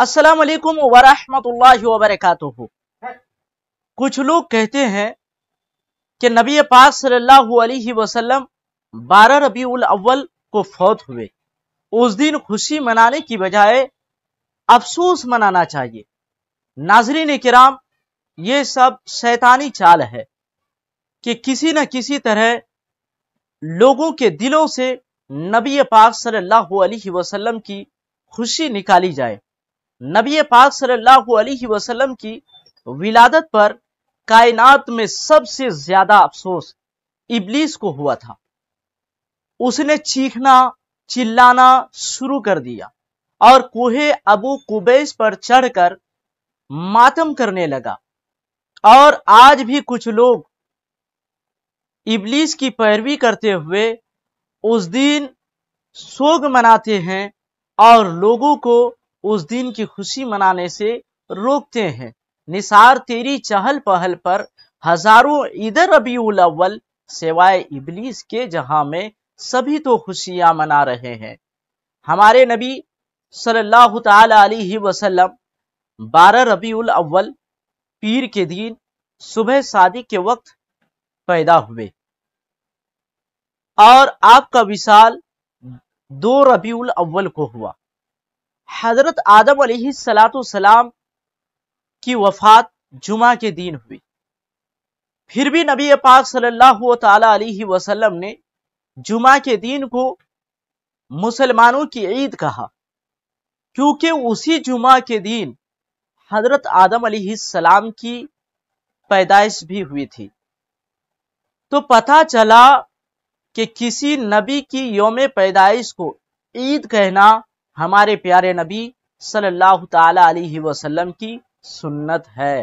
अस्सलाम वालेकुम वरहमतुल्लाहि कुछ लोग कहते हैं कि नबी पाक सल्लल्लाहु अलैहि वसल्लम 12 रबी अव्वल को फौत हुए उस दिन खुशी मनाने की बजाय अफसोस मनाना चाहिए नाजरीन किराम ये सब शैतानी चाल है कि किसी न किसी तरह लोगों के दिलों से नबी पाक सल्लल्लाहु अलैहि वसल्लम की खुशी निकाली जाए नबी पाक सल्लल्लाहु अलैहि वसल्लम की विलादत पर कायनात में सबसे ज्यादा अफसोस इबलीस को हुआ था उसने चीखना चिल्लाना शुरू कर दिया और कोहे अबू कुबैस पर चढ़कर मातम करने लगा और आज भी कुछ लोग इबलीस की पैरवी करते हुए उस दिन सोग मनाते हैं और लोगों को उस दिन की खुशी मनाने से रोकते हैं निसार तेरी चहल पहल पर हजारों इधर रबी अव्वल सेवाए इबलीस के जहां में सभी तो खुशियां मना रहे हैं हमारे नबी सल्लल्लाहु अलैहि वसल्लम बारह रबी अव्वल पीर के दिन सुबह शादी के वक्त पैदा हुए और आपका विशाल दो रबी अव्वल को हुआ हजरत आदम सलाम की वफात जुमा के दिन हुई फिर भी नबी पाक सल्लल्लाहु अलैहि वसल्लम ने जुमा के दिन को मुसलमानों की ईद कहा क्योंकि उसी जुमा के दिन हजरत आदम सलाम की पैदाइश भी हुई थी तो पता चला कि किसी नबी की योम पैदाइश को ईद कहना हमारे प्यारे नबी सल्लल्लाहु अलैहि वसल्लम की सुन्नत है